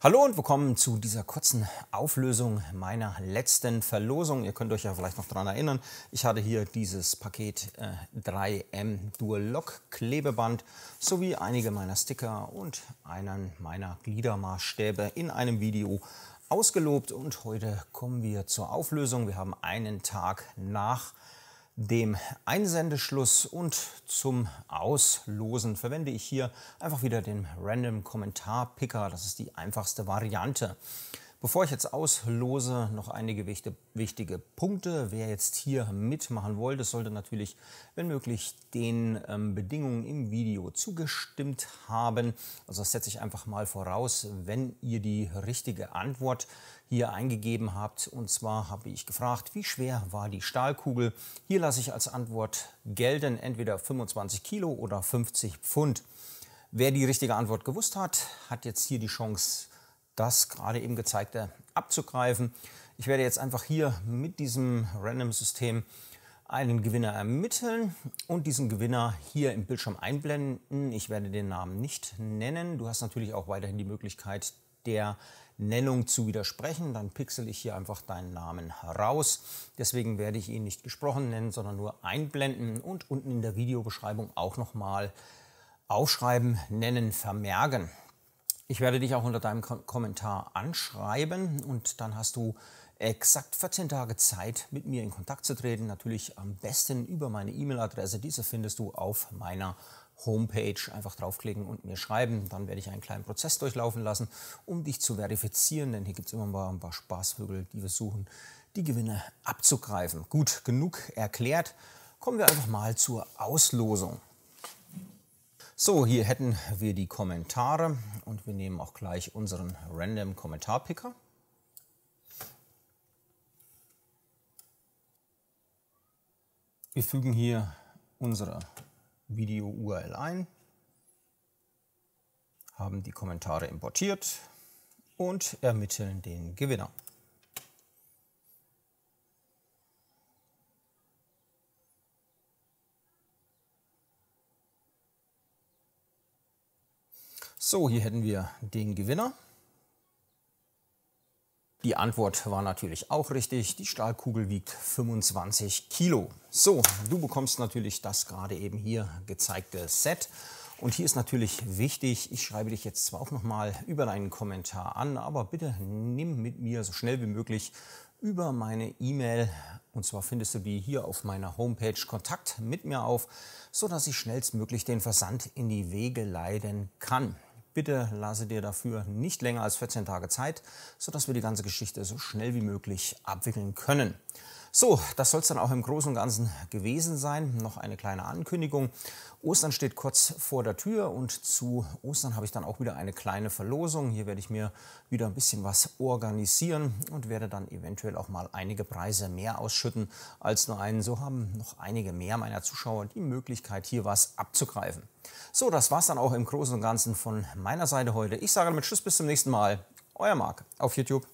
Hallo und willkommen zu dieser kurzen Auflösung meiner letzten Verlosung. Ihr könnt euch ja vielleicht noch daran erinnern, ich hatte hier dieses Paket äh, 3M Dual Lock Klebeband sowie einige meiner Sticker und einen meiner Gliedermaßstäbe in einem Video ausgelobt. Und heute kommen wir zur Auflösung. Wir haben einen Tag nach dem Einsendeschluss und zum Auslosen verwende ich hier einfach wieder den Random Kommentar Picker. Das ist die einfachste Variante. Bevor ich jetzt auslose, noch einige wichtige, Punkte. Wer jetzt hier mitmachen wollte, sollte natürlich, wenn möglich, den ähm, Bedingungen im Video zugestimmt haben. Also das setze ich einfach mal voraus, wenn ihr die richtige Antwort hier eingegeben habt. Und zwar habe ich gefragt, wie schwer war die Stahlkugel? Hier lasse ich als Antwort gelten, entweder 25 Kilo oder 50 Pfund. Wer die richtige Antwort gewusst hat, hat jetzt hier die Chance, das gerade eben gezeigte äh, abzugreifen. Ich werde jetzt einfach hier mit diesem Random-System einen Gewinner ermitteln und diesen Gewinner hier im Bildschirm einblenden. Ich werde den Namen nicht nennen. Du hast natürlich auch weiterhin die Möglichkeit, der Nennung zu widersprechen. Dann pixel ich hier einfach deinen Namen heraus. Deswegen werde ich ihn nicht gesprochen nennen, sondern nur einblenden und unten in der Videobeschreibung auch nochmal aufschreiben, nennen, vermerken. Ich werde dich auch unter deinem Kommentar anschreiben und dann hast du exakt 14 Tage Zeit, mit mir in Kontakt zu treten. Natürlich am besten über meine E-Mail-Adresse. Diese findest du auf meiner Homepage. Einfach draufklicken und mir schreiben. Dann werde ich einen kleinen Prozess durchlaufen lassen, um dich zu verifizieren, denn hier gibt es immer mal ein paar Spaßvögel, die versuchen, die Gewinne abzugreifen. Gut, genug erklärt. Kommen wir einfach mal zur Auslosung. So, hier hätten wir die Kommentare und wir nehmen auch gleich unseren Random Kommentarpicker. Wir fügen hier unsere Video-URL ein, haben die Kommentare importiert und ermitteln den Gewinner. So, hier hätten wir den Gewinner. Die Antwort war natürlich auch richtig. Die Stahlkugel wiegt 25 Kilo. So, du bekommst natürlich das gerade eben hier gezeigte Set. Und hier ist natürlich wichtig, ich schreibe dich jetzt zwar auch nochmal über deinen Kommentar an, aber bitte nimm mit mir so schnell wie möglich über meine E-Mail. Und zwar findest du die hier auf meiner Homepage Kontakt mit mir auf, sodass ich schnellstmöglich den Versand in die Wege leiten kann. Bitte lasse dir dafür nicht länger als 14 Tage Zeit, sodass wir die ganze Geschichte so schnell wie möglich abwickeln können. So, das soll es dann auch im Großen und Ganzen gewesen sein. Noch eine kleine Ankündigung. Ostern steht kurz vor der Tür und zu Ostern habe ich dann auch wieder eine kleine Verlosung. Hier werde ich mir wieder ein bisschen was organisieren und werde dann eventuell auch mal einige Preise mehr ausschütten als nur einen. So haben noch einige mehr meiner Zuschauer die Möglichkeit, hier was abzugreifen. So, das war es dann auch im Großen und Ganzen von meiner Seite heute. Ich sage damit Tschüss, bis zum nächsten Mal. Euer Marc auf YouTube.